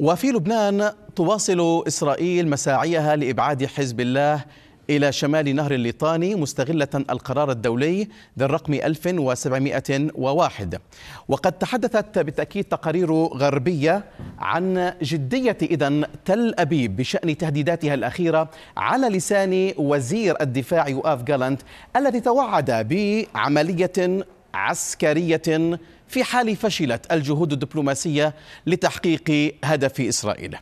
وفي لبنان تواصل إسرائيل مساعيها لإبعاد حزب الله إلى شمال نهر الليطاني مستغلة القرار الدولي ذي الرقم 1701 وقد تحدثت بالتأكيد تقارير غربية عن جدية إذا تل أبيب بشأن تهديداتها الأخيرة على لسان وزير الدفاع يؤاف جالانت الذي توعد بعملية عسكرية في حال فشلت الجهود الدبلوماسية لتحقيق هدف إسرائيل.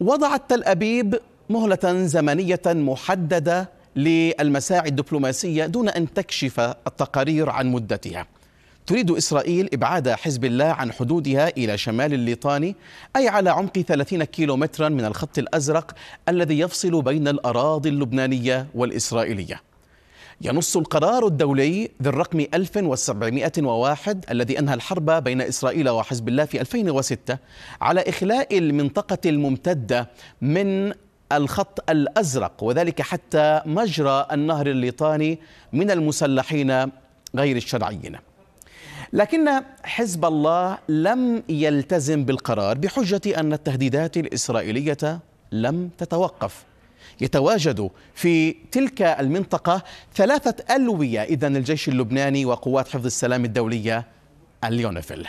وضعت تل أبيب مهلة زمنية محددة للمساعي الدبلوماسية دون أن تكشف التقارير عن مدتها. تريد إسرائيل إبعاد حزب الله عن حدودها إلى شمال الليطاني أي على عمق 30 مترا من الخط الأزرق الذي يفصل بين الأراضي اللبنانية والإسرائيلية ينص القرار الدولي ذي الرقم 1701 الذي أنهى الحرب بين إسرائيل وحزب الله في 2006 على إخلاء المنطقة الممتدة من الخط الأزرق وذلك حتى مجرى النهر الليطاني من المسلحين غير الشرعيين لكن حزب الله لم يلتزم بالقرار بحجة أن التهديدات الإسرائيلية لم تتوقف يتواجد في تلك المنطقة ثلاثة ألوية إذن الجيش اللبناني وقوات حفظ السلام الدولية اليونيفيل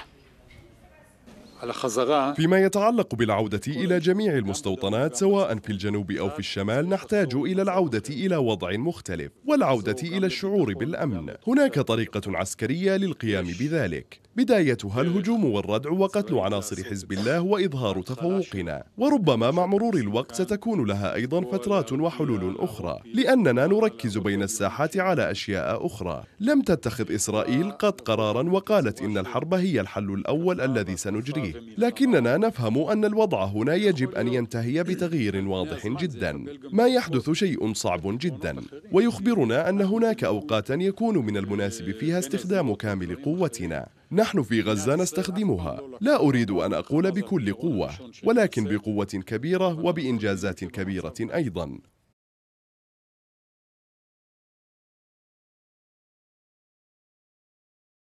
فيما يتعلق بالعودة إلى جميع المستوطنات سواء في الجنوب أو في الشمال نحتاج إلى العودة إلى وضع مختلف والعودة إلى الشعور بالأمن هناك طريقة عسكرية للقيام بذلك بدايتها الهجوم والردع وقتل عناصر حزب الله وإظهار تفوقنا وربما مع مرور الوقت ستكون لها أيضا فترات وحلول أخرى لأننا نركز بين الساحات على أشياء أخرى لم تتخذ إسرائيل قد قرارا وقالت إن الحرب هي الحل الأول الذي سنجريه فيه لكننا نفهم أن الوضع هنا يجب أن ينتهي بتغيير واضح جدا ما يحدث شيء صعب جدا ويخبرنا أن هناك أوقات يكون من المناسب فيها استخدام كامل قوتنا نحن في غزة نستخدمها لا أريد أن أقول بكل قوة ولكن بقوة كبيرة وبإنجازات كبيرة أيضا